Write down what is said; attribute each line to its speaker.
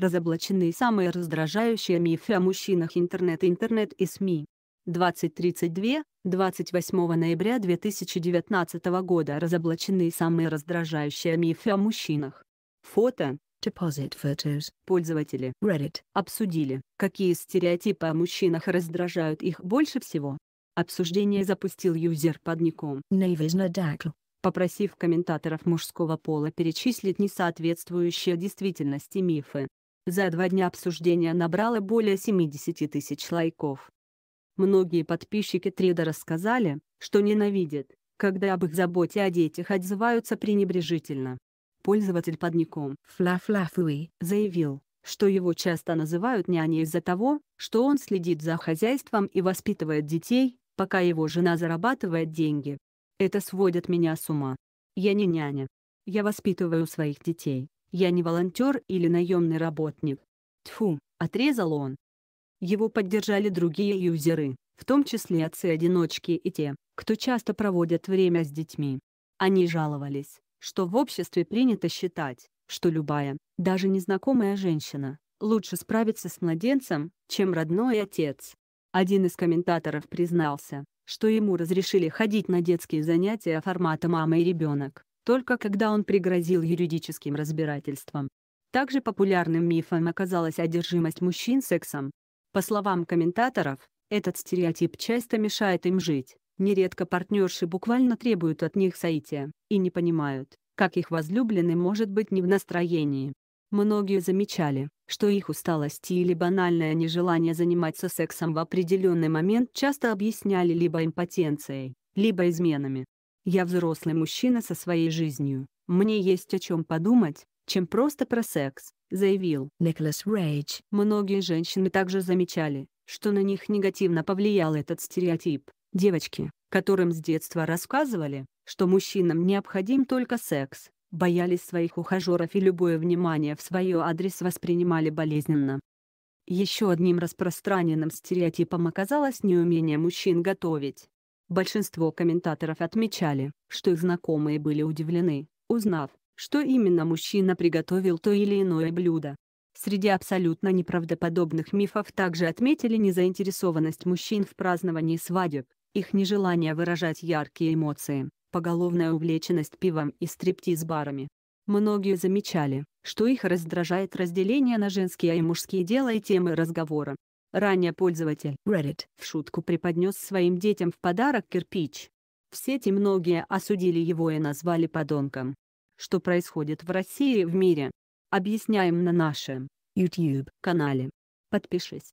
Speaker 1: Разоблачены самые раздражающие мифы о мужчинах интернет интернет и СМИ. 2032, 28 ноября 2019 года разоблачены самые раздражающие мифы о мужчинах. Фото. Deposit photos. Пользователи Reddit обсудили, какие стереотипы о мужчинах раздражают их больше всего. Обсуждение запустил юзер под ником Navis попросив комментаторов мужского пола перечислить несоответствующие действительности мифы. За два дня обсуждения набрало более 70 тысяч лайков. Многие подписчики трейдера рассказали, что ненавидят, когда об их заботе о детях отзываются пренебрежительно. Пользователь под ником фла заявил, что его часто называют няней из-за того, что он следит за хозяйством и воспитывает детей, пока его жена зарабатывает деньги. Это сводит меня с ума. Я не няня. Я воспитываю своих детей, я не волонтер или наемный работник. Тфу, отрезал он. Его поддержали другие юзеры, в том числе отцы-одиночки и те, кто часто проводят время с детьми. Они жаловались, что в обществе принято считать, что любая, даже незнакомая женщина, лучше справится с младенцем, чем родной отец. Один из комментаторов признался, что ему разрешили ходить на детские занятия формата «мама и ребенок», только когда он пригрозил юридическим разбирательством. Также популярным мифом оказалась одержимость мужчин сексом. По словам комментаторов, этот стереотип часто мешает им жить. Нередко партнерши буквально требуют от них соития и не понимают, как их возлюбленный может быть не в настроении. Многие замечали, что их усталость или банальное нежелание заниматься сексом в определенный момент часто объясняли либо импотенцией, либо изменами. Я взрослый мужчина со своей жизнью. Мне есть о чем подумать, чем просто про секс», — заявил Николас Рейдж. Многие женщины также замечали, что на них негативно повлиял этот стереотип. Девочки, которым с детства рассказывали, что мужчинам необходим только секс, боялись своих ухажеров и любое внимание в свое адрес воспринимали болезненно. Еще одним распространенным стереотипом оказалось неумение мужчин готовить. Большинство комментаторов отмечали, что их знакомые были удивлены, узнав, что именно мужчина приготовил то или иное блюдо. Среди абсолютно неправдоподобных мифов также отметили незаинтересованность мужчин в праздновании свадеб, их нежелание выражать яркие эмоции, поголовная увлеченность пивом и стриптиз-барами. Многие замечали, что их раздражает разделение на женские и мужские дела и темы разговора. Ранее пользователь Reddit в шутку преподнес своим детям в подарок кирпич. В сети многие осудили его и назвали подонком. Что происходит в России и в мире? Объясняем на нашем YouTube-канале. Подпишись.